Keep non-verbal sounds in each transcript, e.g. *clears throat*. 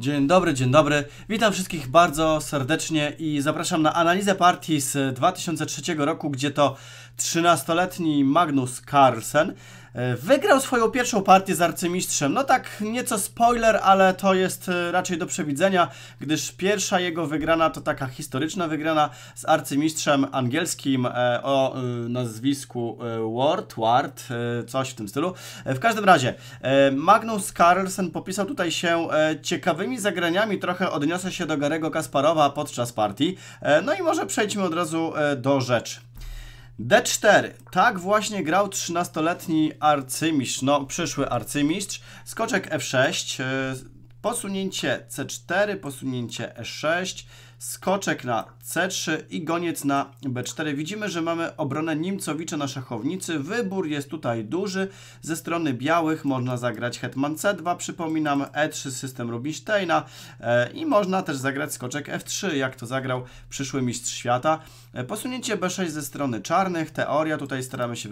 Dzień dobry, dzień dobry. Witam wszystkich bardzo serdecznie i zapraszam na analizę partii z 2003 roku, gdzie to 13-letni Magnus Carlsen E, wygrał swoją pierwszą partię z arcymistrzem. No tak, nieco spoiler, ale to jest e, raczej do przewidzenia, gdyż pierwsza jego wygrana to taka historyczna wygrana z arcymistrzem angielskim e, o nazwisku Ward, Ward, coś w tym stylu. W każdym razie, Magnus Carlsen popisał tutaj się ciekawymi zagraniami. Trochę odniosę się do Garego Kasparowa podczas partii. No i może przejdźmy od razu do rzeczy. D4. Tak właśnie grał 13-letni arcymistrz, no przyszły arcymistrz. Skoczek F6, e, posunięcie C4, posunięcie E6, skoczek na C3 i goniec na B4. Widzimy, że mamy obronę niemcowicza na szachownicy. Wybór jest tutaj duży. Ze strony białych można zagrać hetman C2, przypominam, E3 system Rubinsteina e, i można też zagrać skoczek F3, jak to zagrał przyszły mistrz świata. E, posunięcie B6 ze strony czarnych, teoria, tutaj staramy się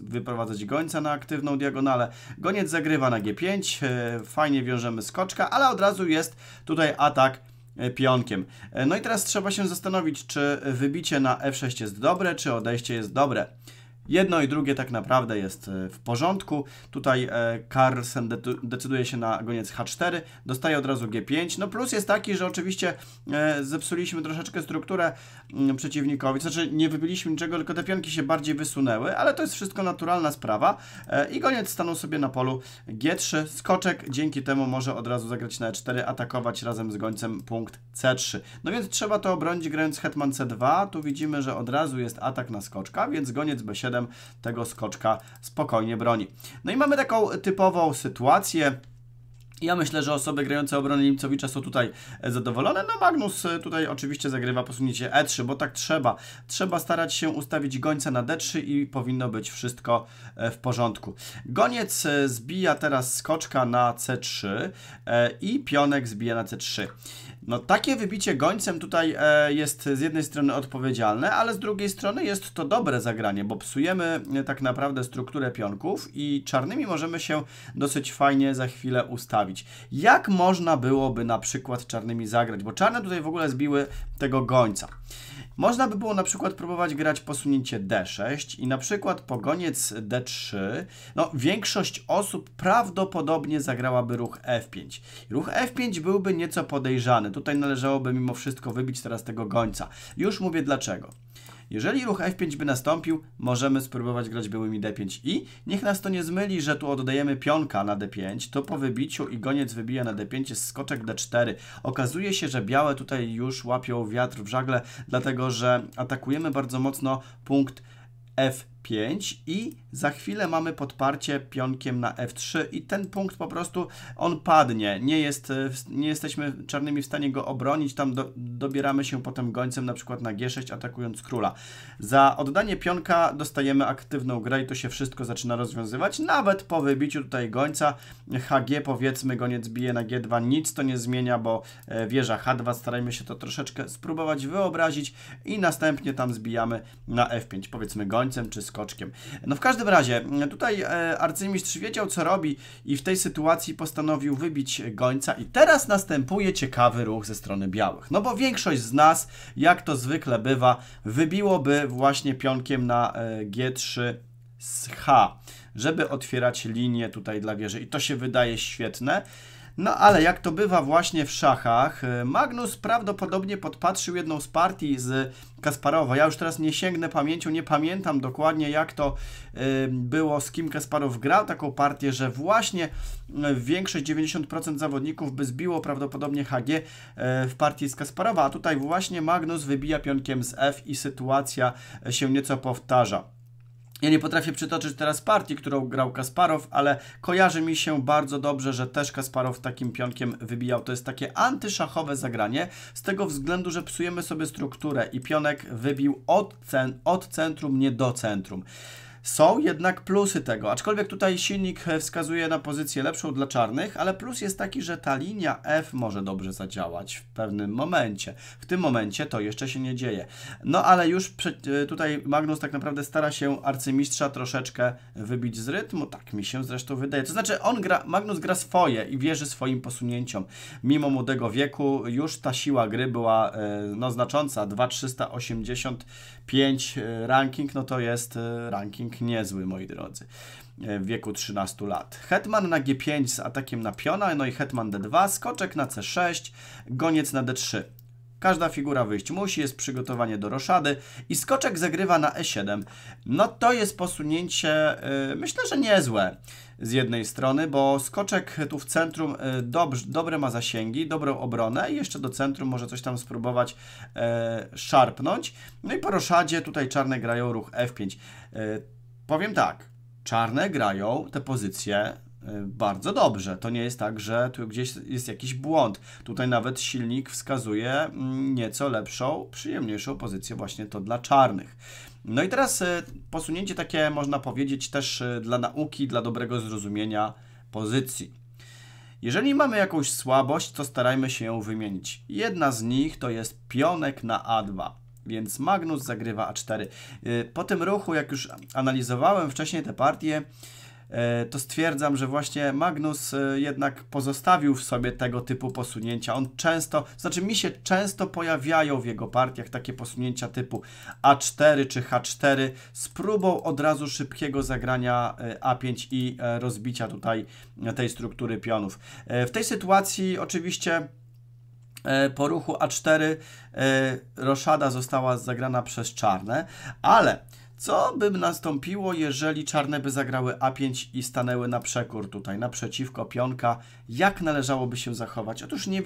wyprowadzać gońca na aktywną diagonalę. Goniec zagrywa na G5, e, fajnie wiążemy skoczka, ale od razu jest tutaj atak E, pionkiem. E, no i teraz trzeba się zastanowić, czy wybicie na f6 jest dobre, czy odejście jest dobre. Jedno i drugie tak naprawdę jest e, w porządku. Tutaj e, Carlsen decyduje się na goniec H4, dostaje od razu G5. No plus jest taki, że oczywiście e, zepsuliśmy troszeczkę strukturę mm, przeciwnikowi, znaczy nie wybiliśmy niczego, tylko te pionki się bardziej wysunęły, ale to jest wszystko naturalna sprawa i goniec stanął sobie na polu G3. Skoczek dzięki temu może od razu zagrać na E4, atakować razem z gońcem punkt C3. No więc trzeba to obronić grając hetman C2. Tu widzimy, że od razu jest atak na skoczka, więc goniec B7 7 tego skoczka spokojnie broni. No i mamy taką typową sytuację. Ja myślę, że osoby grające obronę Limcowicza są tutaj e, zadowolone. No Magnus e, tutaj oczywiście zagrywa posunięcie E3, bo tak trzeba. Trzeba starać się ustawić gońca na D3 i powinno być wszystko e, w porządku. Goniec zbija teraz skoczka na C3 i pionek zbija na C3. No takie wybicie gońcem tutaj e, jest z jednej strony odpowiedzialne, ale z drugiej strony jest to dobre zagranie, bo psujemy e, tak naprawdę strukturę pionków i czarnymi możemy się dosyć fajnie za chwilę ustawić. Jak można byłoby na przykład czarnymi zagrać? Bo czarne tutaj w ogóle zbiły tego gońca. Można by było na przykład próbować grać posunięcie D6 i na przykład pogoniec D3. No, większość osób prawdopodobnie zagrałaby ruch F5. Ruch F5 byłby nieco podejrzany. Tutaj należałoby mimo wszystko wybić teraz tego gońca. Już mówię dlaczego. Jeżeli ruch f5 by nastąpił, możemy spróbować grać byłymi d5 i niech nas to nie zmyli, że tu oddajemy pionka na d5, to po wybiciu i goniec wybija na d5 jest skoczek d4. Okazuje się, że białe tutaj już łapią wiatr w żagle, dlatego że atakujemy bardzo mocno punkt f5. 5 i za chwilę mamy podparcie pionkiem na F3 i ten punkt po prostu on padnie. Nie, jest, e, nie jesteśmy czarnymi w stanie go obronić, tam do, dobieramy się potem gońcem na przykład na G6 atakując króla. Za oddanie pionka dostajemy aktywną grę i to się wszystko zaczyna rozwiązywać. Nawet po wybiciu tutaj gońca HG powiedzmy goniec bije na G2, nic to nie zmienia, bo e, wieża H2 starajmy się to troszeczkę spróbować wyobrazić i następnie tam zbijamy na F5 powiedzmy gońcem czy z skoczkiem. No w każdym razie, tutaj e, arcymistrz wiedział, co robi i w tej sytuacji postanowił wybić gońca i teraz następuje ciekawy ruch ze strony białych. No bo większość z nas, jak to zwykle bywa, wybiłoby właśnie pionkiem na e, G3 z H, żeby otwierać linię tutaj dla wieży i to się wydaje świetne. No ale jak to bywa właśnie w szachach, y, Magnus prawdopodobnie podpatrzył jedną z partii z Kasparowa. Ja już teraz nie sięgnę pamięcią, nie pamiętam dokładnie jak to y, było, z kim Kasparow grał taką partię, że właśnie y, większość, 90% zawodników by zbiło prawdopodobnie HG w partii z Kasparowa, a tutaj właśnie Magnus wybija pionkiem z F i sytuacja się nieco powtarza. Ja nie potrafię przytoczyć teraz partii, którą grał Kasparow, ale kojarzy mi się bardzo dobrze, że też Kasparow takim pionkiem wybijał. To jest takie antyszachowe zagranie, z tego względu, że psujemy sobie strukturę i pionek wybił od, cen od centrum, nie do centrum. Są jednak plusy tego, aczkolwiek tutaj silnik e, wskazuje na pozycję lepszą dla czarnych, ale plus jest taki, że ta linia F może dobrze zadziałać w pewnym momencie. W tym momencie to jeszcze się nie dzieje. No ale już e, tutaj Magnus tak naprawdę stara się arcymistrza troszeczkę wybić z rytmu, tak mi się zresztą wydaje. To znaczy on gra, Magnus gra swoje i wierzy swoim posunięciom. Mimo młodego wieku już ta siła gry była e, no, znacząca. 2385 ranking, no to jest ranking niezły, moi drodzy, e, w wieku 13 lat. Hetman na G5 z atakiem na piona, no i Hetman D2, skoczek na C6, goniec na D3. Każda figura wyjść musi, jest przygotowanie do roszady i skoczek zagrywa na E7. No to jest posunięcie, yy, myślę, że niezłe z jednej strony, bo skoczek tu w centrum e, dobrz dobre ma zasięgi, dobrą obronę i jeszcze do centrum może coś tam spróbować e, szarpnąć. No i po roszadzie tutaj czarne grają ruch F5 powiem tak, czarne grają te pozycje y, bardzo dobrze. To nie jest tak, że tu gdzieś jest jakiś błąd. Tutaj nawet silnik wskazuje mm, nieco lepszą, przyjemniejszą pozycję właśnie to dla czarnych. No i teraz y, posunięcie takie można powiedzieć też y, dla nauki, dla dobrego zrozumienia pozycji. Jeżeli mamy jakąś słabość, to starajmy się ją wymienić. Jedna z nich to jest pionek na A2 więc Magnus zagrywa A4. Y, po tym ruchu, jak już analizowałem wcześniej te partie, y, to stwierdzam, że właśnie Magnus y, jednak pozostawił w sobie tego typu posunięcia. On często, znaczy mi się często pojawiają w jego partiach takie posunięcia typu A4 czy H4 z próbą od razu szybkiego zagrania A5 i rozbicia tutaj tej struktury pionów. W tej sytuacji oczywiście E, po ruchu A4 e, roszada została zagrana przez czarne, ale co by nastąpiło, jeżeli czarne by zagrały A5 i stanęły na przekór tutaj, naprzeciwko pionka? Jak należałoby się zachować? Otóż nie,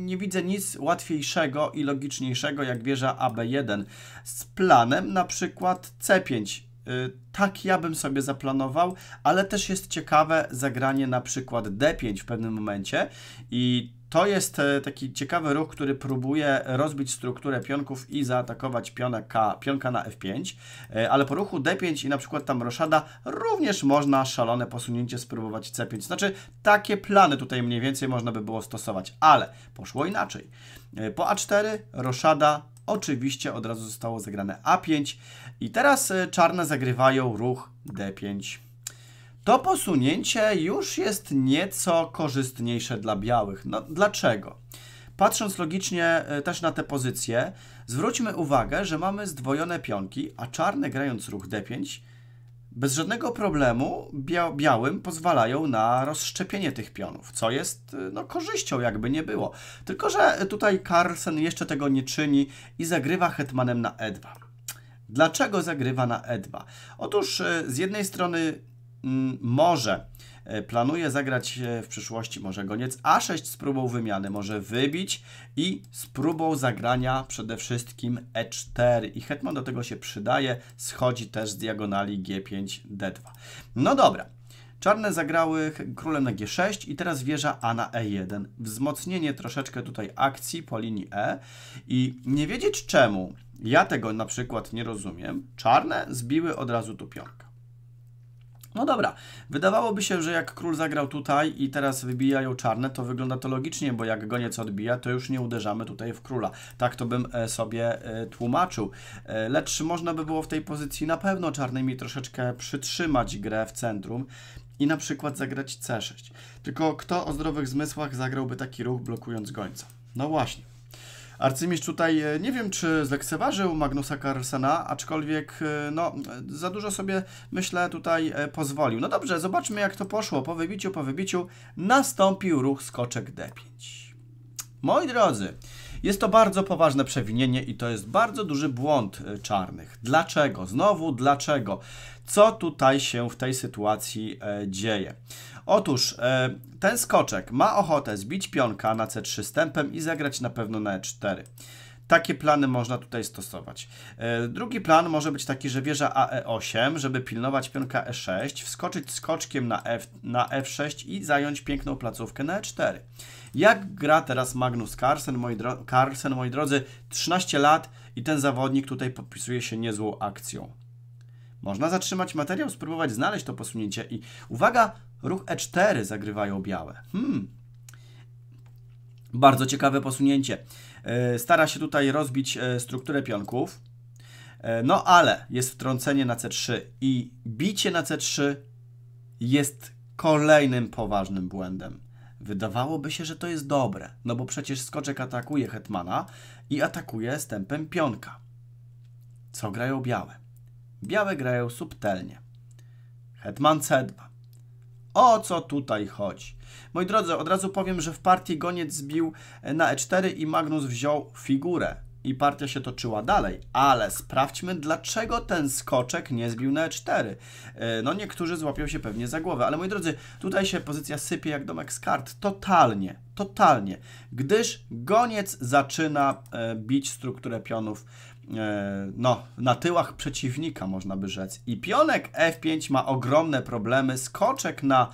nie widzę nic łatwiejszego i logiczniejszego jak wieża AB1 z planem na przykład C5 Y, tak ja bym sobie zaplanował, ale też jest ciekawe zagranie na przykład D5 w pewnym momencie i to jest e, taki ciekawy ruch, który próbuje rozbić strukturę pionków i zaatakować piona K, pionka na F5, e, ale po ruchu D5 i na przykład tam roszada również można szalone posunięcie spróbować C5. Znaczy takie plany tutaj mniej więcej można by było stosować, ale poszło inaczej. E, po A4 roszada Oczywiście od razu zostało zagrane A5. I teraz y, czarne zagrywają ruch d5. To posunięcie już jest nieco korzystniejsze dla białych. No dlaczego? Patrząc logicznie y, też na te pozycje, zwróćmy uwagę, że mamy zdwojone pionki, a czarne grając ruch d5 bez żadnego problemu bia białym pozwalają na rozszczepienie tych pionów, co jest y, no, korzyścią, jakby nie było. Tylko, że tutaj Carlsen jeszcze tego nie czyni i zagrywa hetmanem na e2. Dlaczego zagrywa na E2? Otóż e, z jednej strony mm, może e, planuje zagrać e, w przyszłości może goniec A6 z próbą wymiany, może wybić i z próbą zagrania przede wszystkim E4 i hetman do tego się przydaje, schodzi też z diagonali G5, D2. No dobra, Czarne zagrały królem na G6 i teraz wieża A na E1. Wzmocnienie troszeczkę tutaj akcji po linii E i nie wiedzieć czemu, ja tego na przykład nie rozumiem, czarne zbiły od razu tu pionka. No dobra, wydawałoby się, że jak król zagrał tutaj i teraz wybijają czarne, to wygląda to logicznie, bo jak goniec odbija, to już nie uderzamy tutaj w króla. Tak to bym e, sobie e, tłumaczył. E, lecz można by było w tej pozycji na pewno czarnymi troszeczkę przytrzymać grę w centrum i na przykład zagrać C6. Tylko kto o zdrowych zmysłach zagrałby taki ruch blokując gońca? No właśnie. Arcymistrz tutaj e, nie wiem, czy zlekceważył Magnusa Carlsena, aczkolwiek e, no, za dużo sobie, myślę, tutaj e, pozwolił. No dobrze, zobaczmy jak to poszło. Po wybiciu, po wybiciu nastąpił ruch skoczek D5. Moi drodzy, jest to bardzo poważne przewinienie i to jest bardzo duży błąd y, czarnych. Dlaczego? Znowu dlaczego? Co tutaj się w tej sytuacji e, dzieje? Otóż e, ten skoczek ma ochotę zbić pionka na C3 stępem i zagrać na pewno na E4. Takie plany można tutaj stosować. E, drugi plan może być taki, że wieża AE8, żeby pilnować pionka E6, wskoczyć skoczkiem na, F, na F6 i zająć piękną placówkę na E4. Jak gra teraz Magnus Carlsen, moi, dro Carlsen, moi drodzy, 13 lat i ten zawodnik tutaj podpisuje się niezłą akcją. Można zatrzymać materiał, spróbować znaleźć to posunięcie i uwaga, ruch E4 zagrywają białe. Hmm. Bardzo ciekawe posunięcie. E, stara się tutaj rozbić e, strukturę pionków. E, no ale jest wtrącenie na C3 i bicie na C3 jest kolejnym poważnym błędem. Wydawałoby się, że to jest dobre, no bo przecież skoczek atakuje hetmana i atakuje stępem pionka. Co grają białe? Białe grają subtelnie. Hetman C2. O co tutaj chodzi? Moi drodzy, od razu powiem, że w partii goniec zbił e, na e4 i Magnus wziął figurę. I partia się toczyła dalej, ale sprawdźmy, dlaczego ten skoczek nie zbił na e4. E, no, niektórzy złapią się pewnie za głowę, ale moi drodzy, tutaj się pozycja sypie jak domek z kart. Totalnie, totalnie, gdyż goniec zaczyna e, bić strukturę pionów no, na tyłach przeciwnika, można by rzec. I pionek F5 ma ogromne problemy, skoczek na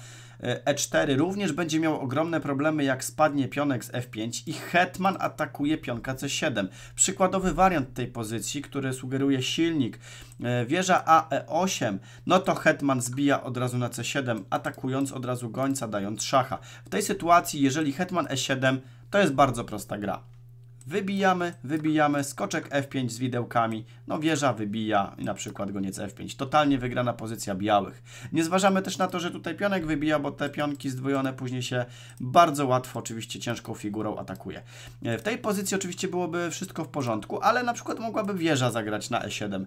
E4 również będzie miał ogromne problemy, jak spadnie pionek z F5 i hetman atakuje pionka C7. Przykładowy wariant tej pozycji, który sugeruje silnik, e, wieża AE8, no to hetman zbija od razu na C7, atakując od razu gońca, dając szacha. W tej sytuacji, jeżeli hetman E7, to jest bardzo prosta gra. Wybijamy, wybijamy, skoczek F5 z widełkami, no wieża wybija i na przykład goniec F5. Totalnie wygrana pozycja białych. Nie zważamy też na to, że tutaj pionek wybija, bo te pionki zdwojone później się bardzo łatwo, oczywiście ciężką figurą atakuje. E, w tej pozycji oczywiście byłoby wszystko w porządku, ale na przykład mogłaby wieża zagrać na E7.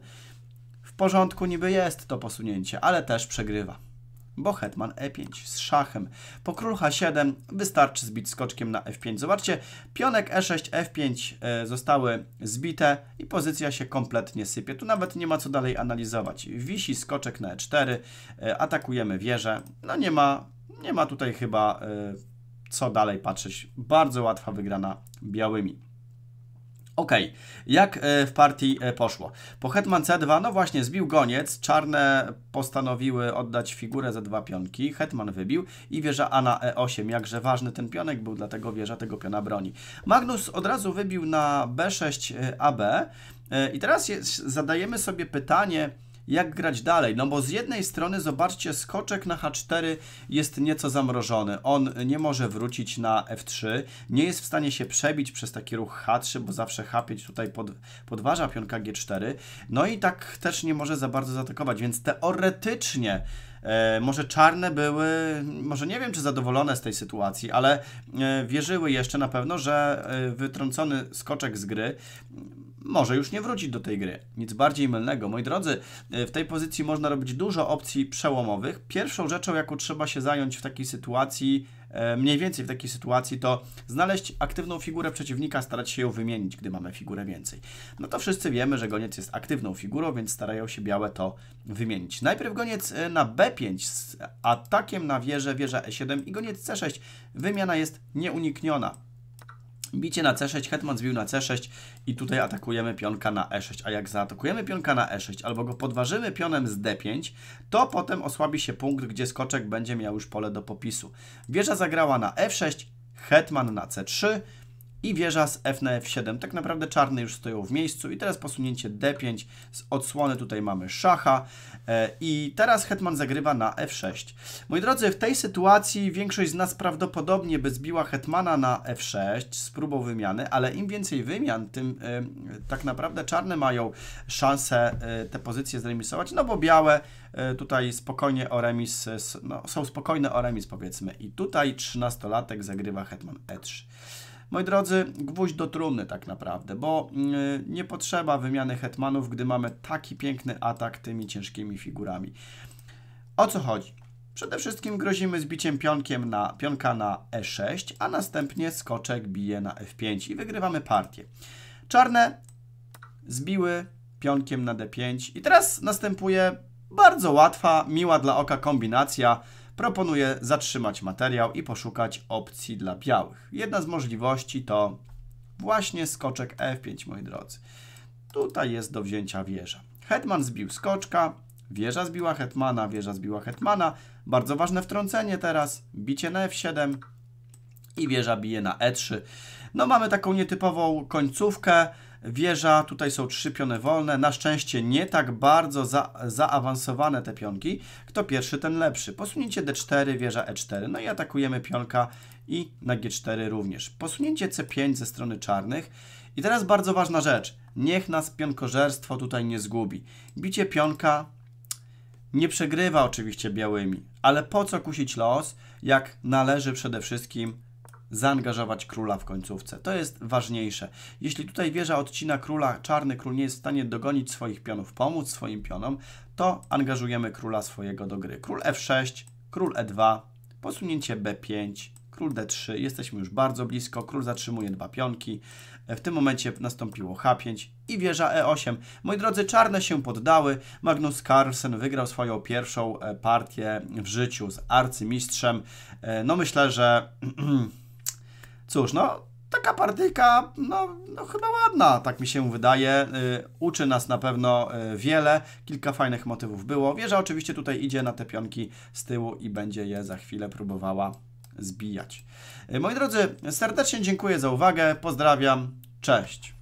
W porządku niby jest to posunięcie, ale też przegrywa bo hetman e5 z szachem. Po król h7 wystarczy zbić skoczkiem na f5. Zobaczcie, pionek e6, f5 e, zostały zbite i pozycja się kompletnie sypie. Tu nawet nie ma co dalej analizować. Wisi skoczek na e4, e, atakujemy wieżę. No nie ma, nie ma tutaj chyba e, co dalej patrzeć. Bardzo łatwa wygrana białymi. Ok, jak e, w partii e, poszło? Po Hetman C2, no właśnie, zbił goniec, czarne postanowiły oddać figurę za dwa pionki, Hetman wybił i wieża A na E8, jakże ważny ten pionek był, dlatego wieża tego piona broni. Magnus od razu wybił na B6 e, AB i teraz zadajemy sobie pytanie, jak grać dalej. No bo z jednej strony, zobaczcie, skoczek na H4 jest nieco zamrożony. On nie może wrócić na F3, nie jest w stanie się przebić przez taki ruch H3, bo zawsze H5 tutaj pod, podważa pionka G4. No i tak też nie może za bardzo zaatakować, więc teoretycznie E, może czarne były, może nie wiem czy zadowolone z tej sytuacji, ale e, wierzyły jeszcze na pewno, że e, wytrącony skoczek z gry może już nie wrócić do tej gry. Nic bardziej mylnego. Moi drodzy, e, w tej pozycji można robić dużo opcji przełomowych. Pierwszą rzeczą, jaką trzeba się zająć w takiej sytuacji, e, mniej więcej w takiej sytuacji, to znaleźć aktywną figurę przeciwnika, starać się ją wymienić, gdy mamy figurę więcej. No to wszyscy wiemy, że goniec jest aktywną figurą, więc starają się białe to wymienić. Najpierw goniec e, na B5 z atakiem na wieżę, wieża E7 i goniec C6. Wymiana jest nieunikniona. Bicie na C6, hetman zbił na C6 i tutaj atakujemy pionka na E6. A jak zaatakujemy pionka na E6 albo go podważymy pionem z D5, to potem osłabi się punkt, gdzie skoczek będzie miał już pole do popisu. Wieża zagrała na F6, hetman na C3, i wieża z f na f7. Tak naprawdę czarne już stoją w miejscu i teraz posunięcie d5 z odsłony tutaj mamy szacha e, i teraz hetman zagrywa na f6. Moi drodzy, w tej sytuacji większość z nas prawdopodobnie by zbiła hetmana na f6 z próbą wymiany, ale im więcej wymian, tym e, tak naprawdę czarne mają szansę e, te pozycje zremisować, no bo białe tutaj spokojnie o remis, no, są spokojne o remis powiedzmy i tutaj trzynastolatek zagrywa hetman e3. Moi drodzy, gwóźdź do trumny tak naprawdę, bo yy, nie potrzeba wymiany hetmanów, gdy mamy taki piękny atak tymi ciężkimi figurami. O co chodzi? Przede wszystkim grozimy zbiciem pionkiem na, pionka na e6, a następnie skoczek bije na f5 i wygrywamy partię. Czarne zbiły pionkiem na d5 i teraz następuje bardzo łatwa, miła dla oka kombinacja proponuję zatrzymać materiał i poszukać opcji dla białych. Jedna z możliwości to właśnie skoczek F5, moi drodzy. Tutaj jest do wzięcia wieża. Hetman zbił skoczka, wieża zbiła hetmana, wieża zbiła hetmana. Bardzo ważne wtrącenie teraz, bicie na F7 i wieża bije na E3. No mamy taką nietypową końcówkę, wieża, tutaj są trzy piony wolne, na szczęście nie tak bardzo za, zaawansowane te pionki, kto pierwszy ten lepszy. Posunięcie d4, wieża e4, no i atakujemy pionka i na g4 również. Posunięcie c5 ze strony czarnych i teraz bardzo ważna rzecz, niech nas pionkożerstwo tutaj nie zgubi. Bicie pionka nie przegrywa oczywiście białymi, ale po co kusić los, jak należy przede wszystkim zaangażować króla w końcówce. To jest ważniejsze. Jeśli tutaj wieża odcina króla, czarny król nie jest w stanie dogonić swoich pionów, pomóc swoim pionom, to angażujemy króla swojego do gry. Król f6, król e2, posunięcie b5, król d3, jesteśmy już bardzo blisko, król zatrzymuje dwa pionki, e, w tym momencie nastąpiło h5 i wieża e8. Moi drodzy, czarne się poddały, Magnus Carlsen wygrał swoją pierwszą e, partię w życiu z arcymistrzem. E, no myślę, że *clears throat* Cóż, no taka partyjka, no, no, chyba ładna, tak mi się wydaje. Y, uczy nas na pewno y, wiele, kilka fajnych motywów było. Wieża oczywiście tutaj idzie na te pionki z tyłu i będzie je za chwilę próbowała zbijać. Y, moi drodzy, serdecznie dziękuję za uwagę, pozdrawiam, cześć.